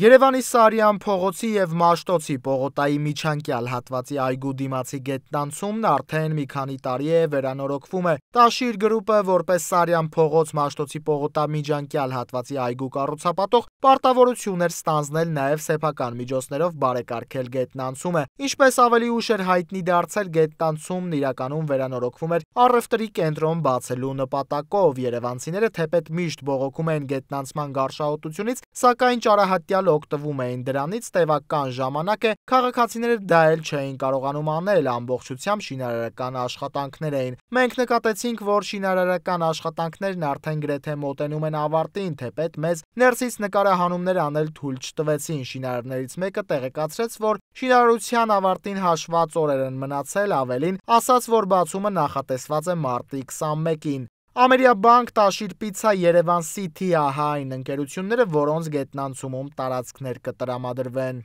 Երևանի Սարյան փողոցի եւ Մաշտոցի Պողոտայի միջանկյալ հատվածի այգու դիմացի գետնանցումն արդեն մի քանի տարի է վերանորոգվում է։ Տաշիր գրուպը որպես Սարյան փողոց Մաշտոցի Պողոտա միջանկյալ հատվածի այգու կառուցապատող պարտավորություն էր ստանձնել նաեւ սեփական միջոցներով բարեկարգել գետնանցումը։ Ինչպես ավելի ուշ էր հայտնի դարձել գետնանցումն իրականում վերանորոգվում էր առևտրի կենտրոն բացելու նպատակով։ Երևանցիները թեպետ միշտ բողոքում են գետնանցման գարշահոտությունից, սակայն ճարահատյալ էլ օգտվում էին դրանից, տևական ժամանակ է քաղաքացիները դա էլ չէին կարողանում անել, ամբողջությամբ շինարարական աշխատանքներ էին։ Մենք նկատեցինք, որ շինարարական աշխատանքներն արդեն գրեթե մոտենում են ավարտին, թեպետ մեզ ներսից նկարահանումներ անել թույլ չտվեցին։ Շինարարներից մեկը տեղեկացրեց, որ շինարարության ավարտին հաշված օրեր են մնացել, ավելին ասաց, որ բացումը նախատեսված է մարտի 21-ին։ Ամերիաբանկ, Տաշիր Պիցա, Երևան City-ը հայն ընկերությունները, որոնց գետնանցումում տարածքներ կտրամադրվեն։